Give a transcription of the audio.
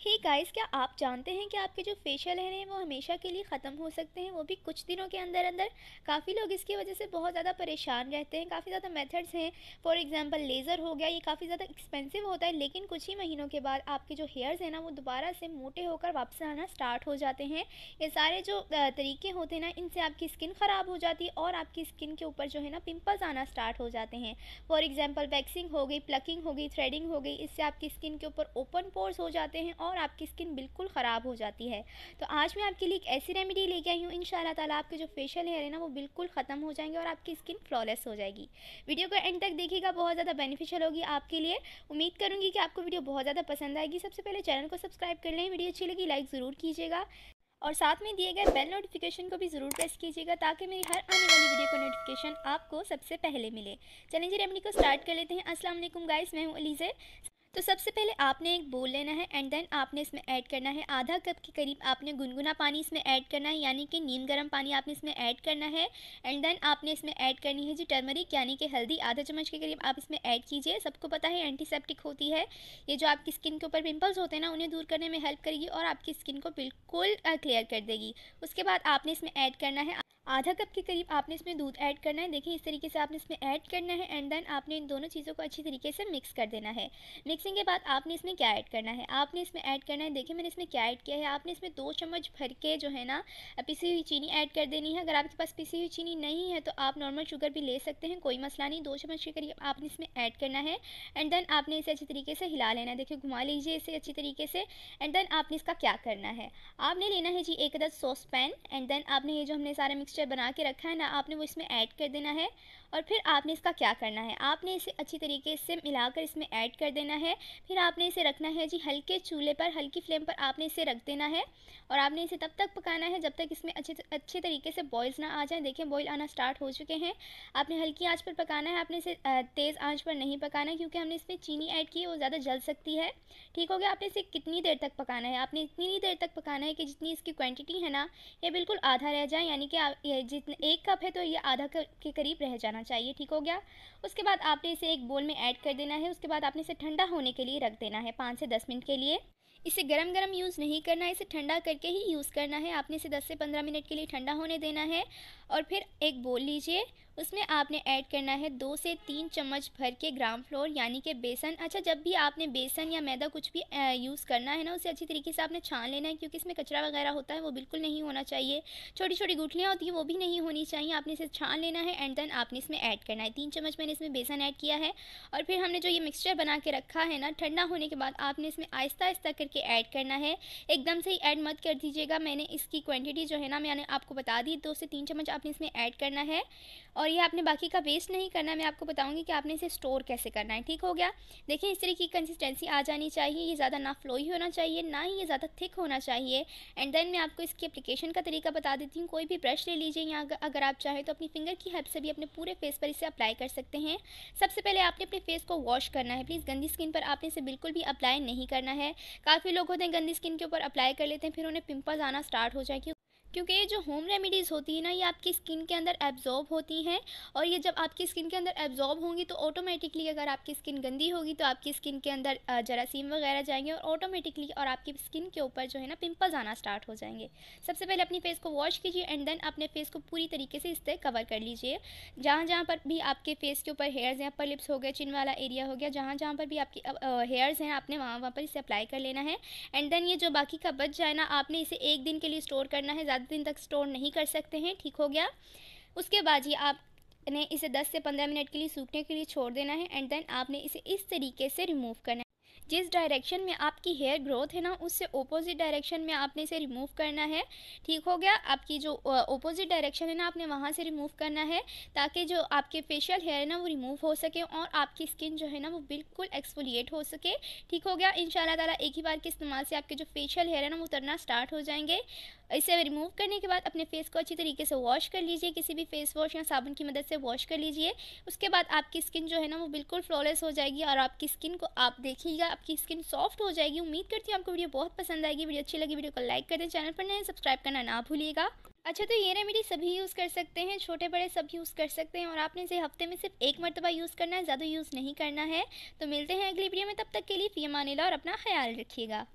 हे hey guys क्या आप जानते हैं कि आपके जो फेशियल हेयर हैं वो हमेशा के लिए ख़त्म हो सकते हैं वो भी कुछ दिनों के अंदर अंदर काफ़ी लोग इसकी वजह से बहुत ज़्यादा परेशान रहते हैं काफ़ी ज़्यादा मेथड्स हैं फॉर एग्जांपल लेज़र हो गया ये काफ़ी ज़्यादा एक्सपेंसिव होता है लेकिन कुछ ही महीनों के बाद आपके जो हेयर्स हैं ना वो दोबारा से मोटे होकर वापस आना स्टार्ट हो जाते हैं ये सारे जो तरीके होते हैं ना इनसे आपकी स्किन ख़राब हो जाती है और आपकी स्किन के ऊपर जो है ना पिम्पल्स आना स्टार्ट हो जाते हैं फॉर एग्ज़ाम्पल वैक्सिंग हो गई प्लकिंग हो गई थ्रेडिंग हो गई इससे आपकी स्किन के ऊपर ओपन पोर्स हो जाते हैं और आपकी स्किन बिल्कुल ख़राब हो जाती है तो आज मैं आपके लिए एक ऐसी रेमेडी लेके आई हूँ इन ताला आपके जो फेशियल हेयर है ना वो बिल्कुल ख़त्म हो जाएंगे और आपकी स्किन फ्लॉलेस हो जाएगी वीडियो को एंड तक देखिएगा बहुत ज़्यादा बेनिफिशियल होगी आपके लिए उम्मीद करूँगी कि आपको वीडियो बहुत ज़्यादा पसंद आएगी सबसे पहले चैनल को सब्सक्राइब कर लें वीडियो अच्छी लगी लाइक ज़रूर कीजिएगा और साथ में दिए गए बेल नोटिफिकेशन को भी ज़रूर प्रेस कीजिएगा ताकि मेरी हर आने वाली वीडियो का नोटिफिकेशन आपको सबसे पहले मिले चलिए जी रेमडी को स्टार्ट कर लेते हैं अस्सलाम वालेकुम गाइस मैं हूँ अलीज़े तो सबसे पहले आपने एक बोल लेना है एंड देन आपने इसमें ऐड करना है आधा कप के करीब आपने गुनगुना पानी इसमें ऐड करना है यानी कि नीम गर्म पानी आपने इसमें ऐड करना है एंड देन आपने इसमें ऐड करनी है जी टर्मरिक यानी कि हल्दी आधा चम्मच के करीब आप इसमें ऐड कीजिए सबको पता है एंटीसेप्टिक होती है ये जो आपकी स्किन के ऊपर पिम्पल्स होते हैं ना उन्हें दूर करने में हेल्प करेगी और आपकी स्किन को बिल्कुल क्लियर कर देगी उसके बाद आपने इसमें ऐड करना है आधा कप के करीब आपने इसमें दूध ऐड करना है देखिए इस तरीके से आपने इसमें ऐड करना है एंड देन आपने इन दोनों चीज़ों को अच्छी तरीके से मिक्स कर देना है मिक्सिंग के बाद आपने इसमें क्या ऐड करना है आपने इसमें ऐड करना है देखिए मैंने इसमें क्या ऐड किया है आपने इसमें दो चम्मच भर के जो है ना पिसी हुई चीनी ऐड कर देनी है अगर आपके पास पिसी हुई चीनी नहीं है तो आप नॉर्मल शुगर भी ले सकते हैं कोई मसला नहीं दो चम्मच के करीब आपने इसमें ऐड करना है एंड देन आपने इसे अच्छी तरीके से हिला लेना है देखिए घुमा लीजिए इसे अच्छी तरीके से एंड देन आपने इसका क्या करना है आपने लेना है जी एक अदद सॉस पैन एंड देन आपने ये जो हमने सारा मिक्स मिक्सचर बना के रखा है ना आपने वो इसमें ऐड कर देना है और फिर आपने इसका क्या करना है आपने इसे अच्छी तरीके से मिलाकर इसमें ऐड कर देना है फिर आपने इसे रखना है जी हल्के चूल्हे पर हल्की फ्लेम पर आपने इसे रख देना है और आपने इसे तब तक पकाना है जब तक इसमें अच्छे अच्छे तरीके से बॉयल्स ना आ जाए देखें बॉयल आना स्टार्ट हो चुके हैं आपने हल्की आँच पर पकाना है आपने इसे तेज़ आँच पर नहीं पकाना क्योंकि हमने इसमें चीनी ऐड की है वो ज़्यादा जल सकती है ठीक हो गया आपने इसे कितनी देर तक पकाना है आपने इतनी देर तक पकाना है कि जितनी इसकी क्वान्टिटी है ना ये बिल्कुल आधा रह जाए यानी कि ये जितने एक कप है तो ये आधा कप के करीब रह जाना चाहिए ठीक हो गया उसके बाद आपने इसे एक बोल में ऐड कर देना है उसके बाद आपने इसे ठंडा होने के लिए रख देना है पाँच से दस मिनट के लिए इसे गरम गरम यूज़ नहीं करना है इसे ठंडा करके ही यूज़ करना है आपने इसे 10 से 15 मिनट के लिए ठंडा होने देना है और फिर एक बोल लीजिए उसमें आपने ऐड करना है दो से तीन चम्मच भर के ग्राम फ्लोर यानी कि बेसन अच्छा जब भी आपने बेसन या मैदा कुछ भी यूज़ करना है ना उसे अच्छी तरीके से आपने छान लेना है क्योंकि इसमें कचरा वगैरह होता है वो बिल्कुल नहीं होना चाहिए छोटी छोटी गुठलियाँ होती हैं वो भी नहीं होनी चाहिए आपने इसे छान लेना है एंड देन आपने इसमें ऐड करना है तीन चम्मच मैंने इसमें बेसन ऐड किया है और फिर हमने जो ये मिक्सचर बना के रखा है ना ठंडा होने के बाद आपने इसमें आहिस्ता आहिस्ता करके ऐड करना है एकदम से ही ऐड मत कर दीजिएगा मैंने इसकी क्वान्टिटी जो है ना मैंने आपको बता दी दो से तीन चम्मच आपने इसमें ऐड करना है और और ये आपने बाकी का वेस्ट नहीं करना मैं आपको बताऊँगी कि आपने इसे स्टोर कैसे करना है ठीक हो गया देखिए इस तरीके की कंसिस्टेंसी आ जानी चाहिए ये ज़्यादा ना फ्लोई होना चाहिए ना ही ये ज़्यादा थिक होना चाहिए एंड देन मैं आपको इसकी अप्लीकेशन का तरीका बता देती हूँ कोई भी ब्रश ले लीजिए या अगर आप चाहें तो अपनी फिंगर की हेल्प से भी अपने पूरे फेस पर इसे अप्लाई कर सकते हैं सबसे पहले आपने अपने फेस को वॉश करना है प्लीज़ गंदी स्किन पर आपने इसे बिल्कुल भी अप्लाई नहीं करना है काफ़ी लोग होते हैं गंदी स्किन के ऊपर अप्लाई कर लेते हैं फिर उन्हें पिम्पल आना स्टार्ट हो जाए क्योंकि ये जो होम रेमेडीज़ होती है ना ये आपकी स्किन के अंदर एब्जॉर्ब होती हैं और ये जब आपकी स्किन के अंदर एब्जॉर्ब होंगी तो ऑटोमेटिकली अगर आपकी स्किन गंदी होगी तो आपकी स्किन के अंदर जरासीम वगैरह जाएंगे और ऑटोमेटिकली और आपकी स्किन के ऊपर जो है ना पिंपल्स आना स्टार्ट हो जाएंगे सबसे पहले अपनी फेस को वॉश कीजिए एंड देन अपने फेस को पूरी तरीके से इस तरह कवर कर लीजिए जहाँ जहाँ पर भी आपके फेस के ऊपर हेयर्स हैं अपर लिप्स हो गया चिन वाला एरिया हो गया जहाँ जहाँ पर भी आपकी हेयर्स हैं आपने वहाँ वहाँ पर इसे अप्लाई कर लेना है एंड देन ये जो बाकी का बच जाए ना आपने इसे एक दिन के लिए स्टोर करना है ज़्यादा दिन तक स्टोर नहीं कर सकते हैं ठीक हो गया उसके बाद ही आपने इसे 10 से 15 मिनट के लिए सूखने के लिए छोड़ देना है एंड देन आपने इसे इस तरीके से रिमूव करना है जिस डायरेक्शन में आपकी हेयर ग्रोथ है ना उससे ओपोजिट डायरेक्शन में आपने इसे रिमूव करना है ठीक हो गया आपकी जो ओपोजिट डायरेक्शन है ना आपने वहाँ से रिमूव करना है ताकि जो आपके फेशियल हेयर है ना वो रिमूव हो सके और आपकी स्किन जो है ना वो बिल्कुल एक्सफोलिएट हो सके ठीक हो गया इन शाला एक ही बार के इस्तेमाल से आपके जो फेशियल हेयर है ना वो उतरना स्टार्ट हो जाएंगे इसे रिमूव करने के बाद अपने फेस को अच्छी तरीके से वॉश कर लीजिए किसी भी फेस वॉश या साबुन की मदद से वॉश कर लीजिए उसके बाद आपकी स्किन जो है ना वो बिल्कुल फ्लॉलेस हो जाएगी और आपकी स्किन को आप देखिएगा आपकी स्किन सॉफ्ट हो जाएगी उम्मीद करती हूँ आपको वीडियो बहुत पसंद आएगी वीडियो अच्छी लगी वीडियो को लाइक कर दें चैनल पर नए सब्सक्राइब करना ना भूलिएगा अच्छा तो ये रेमेडी सभी यूज़ कर सकते हैं छोटे बड़े सब यूज़ कर सकते हैं और आपने इसे हफ्ते में सिर्फ एक मरतबा यूज़ करना है ज़्यादा यूज़ नहीं करना है तो मिलते हैं अगली वीडियो में तब तक के लिए फी मानिला और अपना ख्याल रखिएगा